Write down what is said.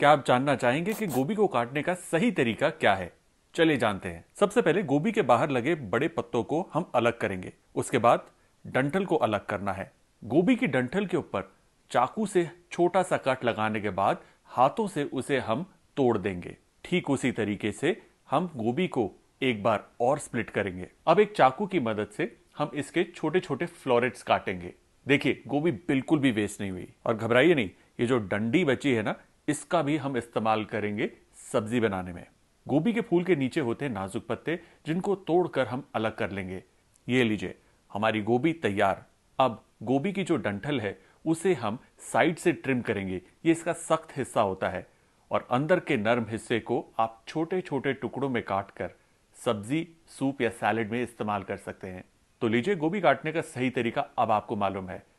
क्या आप जानना चाहेंगे कि गोभी को काटने का सही तरीका क्या है चलिए जानते हैं सबसे पहले गोभी के बाहर लगे बड़े पत्तों को हम अलग करेंगे उसके बाद डंठल को अलग करना है गोभी की डंठल के ऊपर चाकू से छोटा सा कट लगाने के बाद हाथों से उसे हम तोड़ देंगे ठीक उसी तरीके से हम गोभी को एक बार और स्प्लिट करेंगे अब एक चाकू की मदद से हम इसके छोटे छोटे फ्लोरेट्स काटेंगे देखिए गोभी बिल्कुल भी वेस्ट नहीं हुई और घबराइए नहीं ये जो डंडी बची है ना इसका भी हम इस्तेमाल करेंगे सब्जी बनाने में गोभी के फूल के नीचे होते हैं नाजुक पत्ते जिनको तोड़कर हम अलग कर लेंगे ये लीजिए हमारी गोभी तैयार अब गोभी की जो डंठल है उसे हम साइड से ट्रिम करेंगे ये इसका सख्त हिस्सा होता है और अंदर के नर्म हिस्से को आप छोटे छोटे टुकड़ों में काट कर सब्जी सूप या सैलेड में इस्तेमाल कर सकते हैं तो लीजिए गोभी काटने का सही तरीका अब आपको मालूम है